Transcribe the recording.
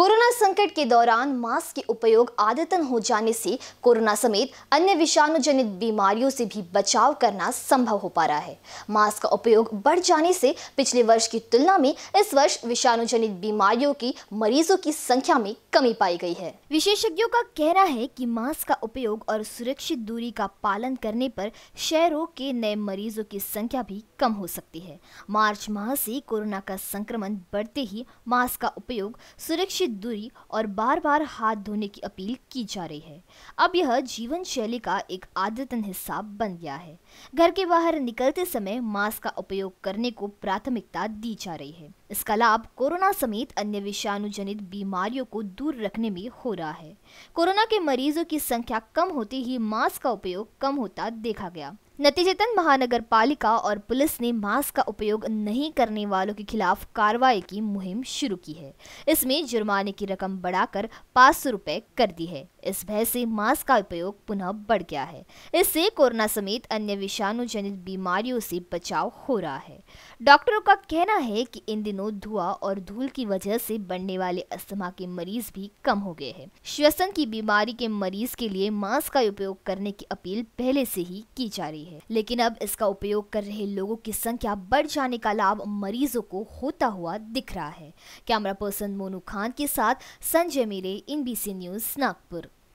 corona संकट के दौरान मास्क के उपयोग आदतन हो जाने से कोरोना समेत अन्य विषाणु जनित बीमारियों से भी बचाव करना संभव हो पा रहा है मास्क का उपयोग बढ़ जाने से पिछले वर्ष की तुलना में इस वर्ष विषाणु जनित बीमारियों की मरीजों की संख्या में कमी पाई गई है विशेषज्ञों का कहना है कि मास्क का उपयोग और सुरक्षित दूरी का पालन करने पर शहरों के नए मरीजों की संख्या भी कम हो सकती है मार्च माह से कोरोना का संक्रमण बढ़ते ही मास्क का उपयोग सुरक्षित दूरी और बार बार हाथ धोने की अपील की जा रही है अब यह जीवन शैली का एक आदतन हिस्सा बन गया है घर के बाहर निकलते समय मास्क का उपयोग करने को प्राथमिकता दी जा रही है इसका लाभ कोरोना समेत अन्य विषाणु जनित बीमारियों को दूर रखने में हो रहा है कोरोना के मरीजों की संख्या कम होते ही मास्क का उपयोग कम होता देखा गया नतीजतन महानगर पालिका और पुलिस ने मास्क का उपयोग नहीं करने वालों के खिलाफ कार्रवाई की मुहिम शुरू की है इसमें जुर्माने की रकम बढ़ाकर पाँच सौ रुपए कर दी है इस भय से मास्क का उपयोग पुनः बढ़ गया है इससे कोरोना समेत अन्य विषाणु जनित बीमारियों से बचाव हो रहा है डॉक्टरों का कहना है कि इन दिनों धुआं और धूल की वजह से बढ़ने वाले अस्थमा के मरीज भी कम हो गए हैं श्वसन की बीमारी के मरीज के लिए मास्क का उपयोग करने की अपील पहले से ही की जा रही है है लेकिन अब इसका उपयोग कर रहे लोगों की संख्या बढ़ जाने का लाभ मरीजों को होता हुआ दिख रहा है कैमरा पर्सन मोनू खान के साथ संजय मेरे इन न्यूज नागपुर